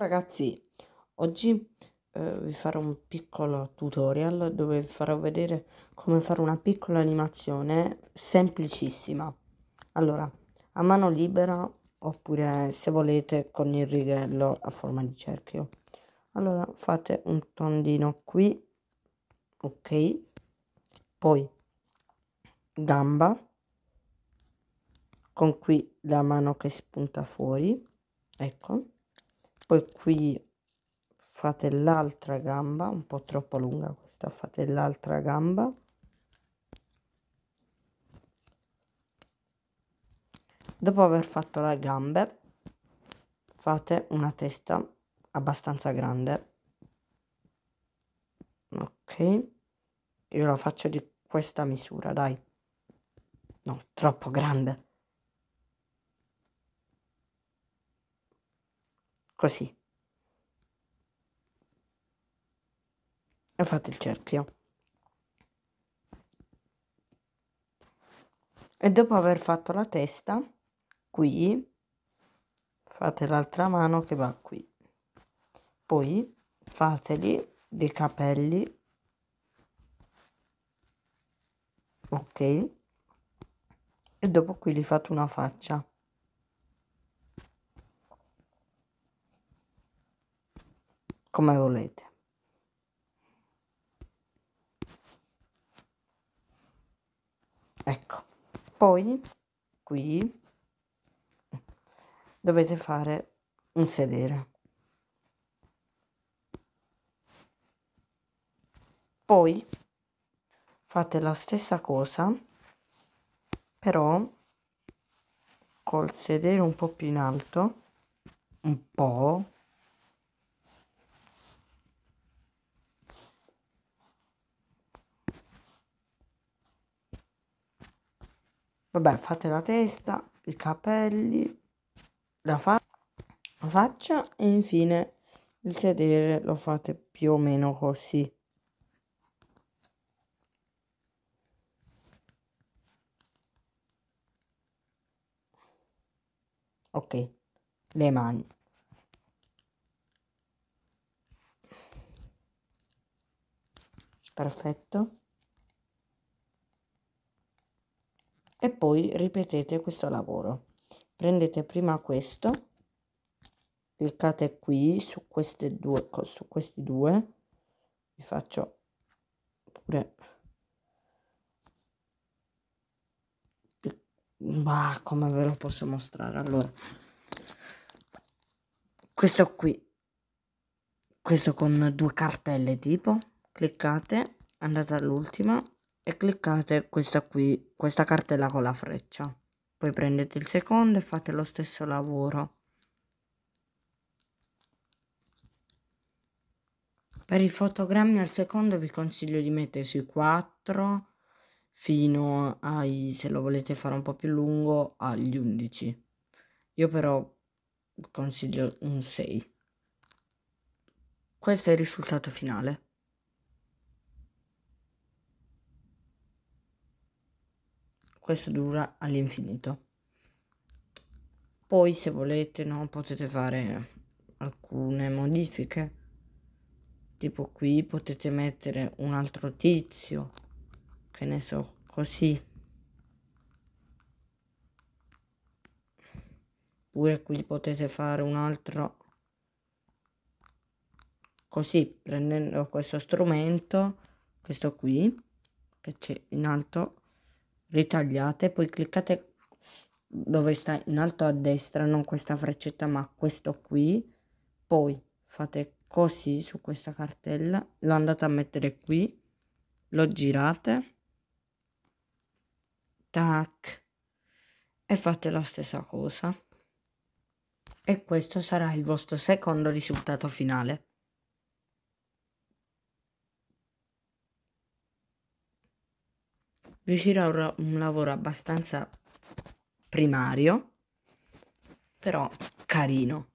Ragazzi, oggi eh, vi farò un piccolo tutorial dove vi farò vedere come fare una piccola animazione semplicissima. Allora, a mano libera oppure se volete con il righello a forma di cerchio. Allora, fate un tondino qui, ok, poi gamba, con qui la mano che spunta fuori, ecco poi qui fate l'altra gamba un po' troppo lunga questa fate l'altra gamba dopo aver fatto le gambe fate una testa abbastanza grande ok io la faccio di questa misura dai no troppo grande così e fate il cerchio e dopo aver fatto la testa qui fate l'altra mano che va qui poi fateli dei capelli ok e dopo qui li fate una faccia come volete ecco poi qui dovete fare un sedere poi fate la stessa cosa però col sedere un po' più in alto un po' Vabbè, fate la testa, i capelli, la, fa- la faccia e infine il sedere lo fate più o meno così. Ok, le mani. Perfetto. e poi ripetete questo lavoro prendete prima questo cliccate qui su queste due su questi due vi faccio pure ma come ve lo posso mostrare allora questo qui questo con due cartelle tipo cliccate andate all'ultima e cliccate questa qui, questa cartella con la freccia. Poi prendete il secondo e fate lo stesso lavoro. Per i fotogrammi al secondo vi consiglio di mettere sui 4 fino ai, se lo volete fare un po' più lungo, agli 11. Io però consiglio un 6. Questo è il risultato finale. questo dura all'infinito poi se volete no, potete fare alcune modifiche tipo qui potete mettere un altro tizio che ne so così pure qui potete fare un altro così prendendo questo strumento questo qui che c'è in alto ritagliate poi cliccate dove sta in alto a destra non questa freccetta ma questo qui poi fate così su questa cartella lo andate a mettere qui lo girate tac e fate la stessa cosa e questo sarà il vostro secondo risultato finale riuscire a un, un lavoro abbastanza primario, però carino.